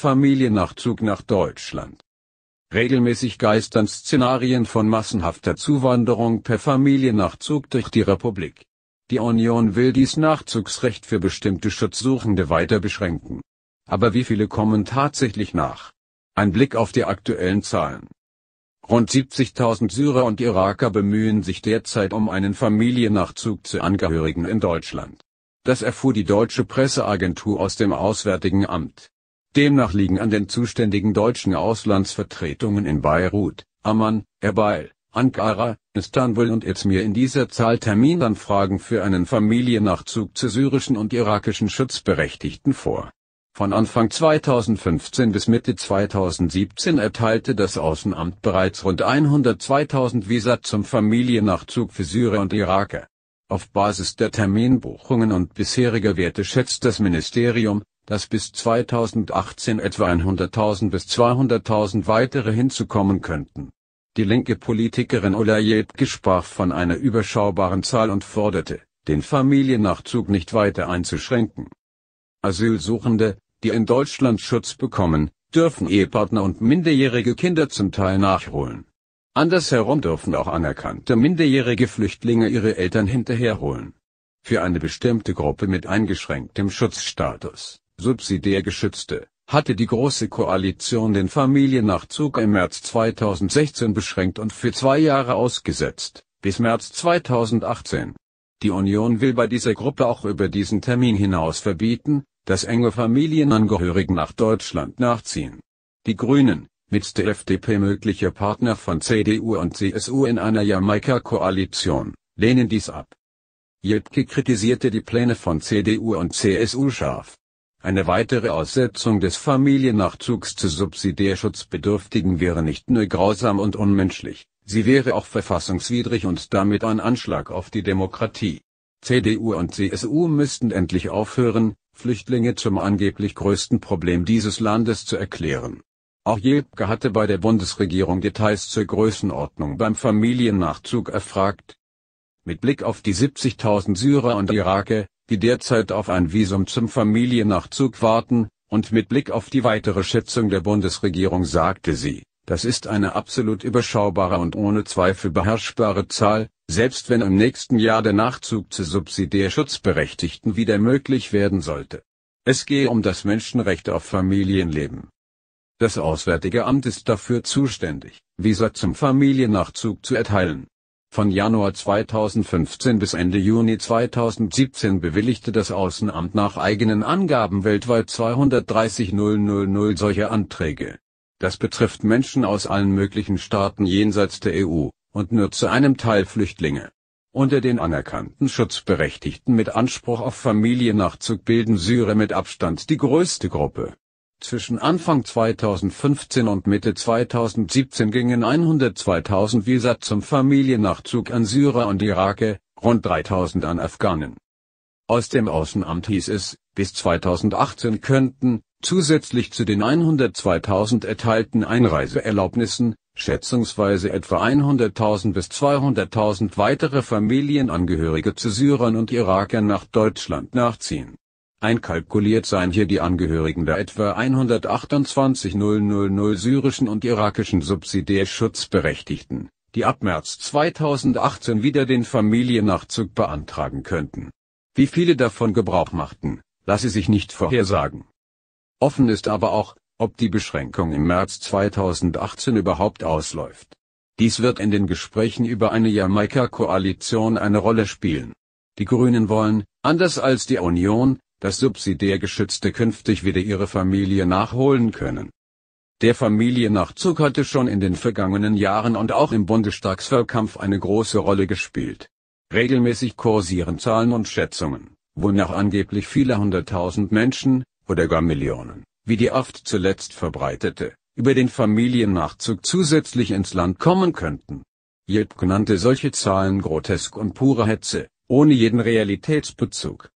Familiennachzug nach Deutschland. Regelmäßig geistern Szenarien von massenhafter Zuwanderung per Familiennachzug durch die Republik. Die Union will dies Nachzugsrecht für bestimmte Schutzsuchende weiter beschränken. Aber wie viele kommen tatsächlich nach? Ein Blick auf die aktuellen Zahlen. Rund 70.000 Syrer und Iraker bemühen sich derzeit um einen Familiennachzug zu Angehörigen in Deutschland. Das erfuhr die deutsche Presseagentur aus dem Auswärtigen Amt. Demnach liegen an den zuständigen deutschen Auslandsvertretungen in Beirut, Amman, Erbil, Ankara, Istanbul und Izmir in dieser Zahl Terminanfragen für einen Familiennachzug zu syrischen und irakischen Schutzberechtigten vor. Von Anfang 2015 bis Mitte 2017 erteilte das Außenamt bereits rund 102.000 Visa zum Familiennachzug für Syrer und Iraker. Auf Basis der Terminbuchungen und bisheriger Werte schätzt das Ministerium, dass bis 2018 etwa 100.000 bis 200.000 weitere hinzukommen könnten. Die linke Politikerin Ulla Jedke sprach von einer überschaubaren Zahl und forderte, den Familiennachzug nicht weiter einzuschränken. Asylsuchende, die in Deutschland Schutz bekommen, dürfen Ehepartner und minderjährige Kinder zum Teil nachholen. Andersherum dürfen auch anerkannte minderjährige Flüchtlinge ihre Eltern hinterherholen. Für eine bestimmte Gruppe mit eingeschränktem Schutzstatus, subsidiär geschützte, hatte die Große Koalition den Familiennachzug im März 2016 beschränkt und für zwei Jahre ausgesetzt, bis März 2018. Die Union will bei dieser Gruppe auch über diesen Termin hinaus verbieten, dass enge Familienangehörigen nach Deutschland nachziehen. Die Grünen, mit der FDP möglicher Partner von CDU und CSU in einer Jamaika-Koalition, lehnen dies ab. Jeltke kritisierte die Pläne von CDU und CSU scharf. Eine weitere Aussetzung des Familiennachzugs zu Subsidiärschutzbedürftigen wäre nicht nur grausam und unmenschlich, sie wäre auch verfassungswidrig und damit ein Anschlag auf die Demokratie. CDU und CSU müssten endlich aufhören, Flüchtlinge zum angeblich größten Problem dieses Landes zu erklären. Auch Jelpke hatte bei der Bundesregierung Details zur Größenordnung beim Familiennachzug erfragt. Mit Blick auf die 70.000 Syrer und Iraker, die derzeit auf ein Visum zum Familiennachzug warten, und mit Blick auf die weitere Schätzung der Bundesregierung sagte sie, das ist eine absolut überschaubare und ohne Zweifel beherrschbare Zahl, selbst wenn im nächsten Jahr der Nachzug zu Subsidiärschutzberechtigten wieder möglich werden sollte. Es gehe um das Menschenrecht auf Familienleben. Das Auswärtige Amt ist dafür zuständig, Visa zum Familiennachzug zu erteilen. Von Januar 2015 bis Ende Juni 2017 bewilligte das Außenamt nach eigenen Angaben weltweit 230.000 solche Anträge. Das betrifft Menschen aus allen möglichen Staaten jenseits der EU und nur zu einem Teil Flüchtlinge. Unter den anerkannten Schutzberechtigten mit Anspruch auf Familiennachzug bilden Syrer mit Abstand die größte Gruppe. Zwischen Anfang 2015 und Mitte 2017 gingen 102.000 Visa zum Familiennachzug an Syrer und Iraker, rund 3.000 an Afghanen. Aus dem Außenamt hieß es, bis 2018 könnten, zusätzlich zu den 102.000 erteilten Einreiseerlaubnissen, schätzungsweise etwa 100.000 bis 200.000 weitere Familienangehörige zu Syrern und Irakern nach Deutschland nachziehen Einkalkuliert seien hier die Angehörigen der etwa 128.000 syrischen und irakischen Subsidiärschutzberechtigten, die ab März 2018 wieder den Familiennachzug beantragen könnten. Wie viele davon Gebrauch machten, lasse sich nicht vorhersagen. Offen ist aber auch, ob die Beschränkung im März 2018 überhaupt ausläuft. Dies wird in den Gesprächen über eine Jamaika-Koalition eine Rolle spielen. Die Grünen wollen, anders als die Union, dass Subsidiärgeschützte künftig wieder ihre Familie nachholen können. Der Familiennachzug hatte schon in den vergangenen Jahren und auch im Bundestagswahlkampf eine große Rolle gespielt. Regelmäßig kursieren Zahlen und Schätzungen, wonach angeblich viele hunderttausend Menschen, oder gar Millionen, wie die oft zuletzt verbreitete, über den Familiennachzug zusätzlich ins Land kommen könnten. Jilp nannte solche Zahlen grotesk und pure Hetze, ohne jeden Realitätsbezug.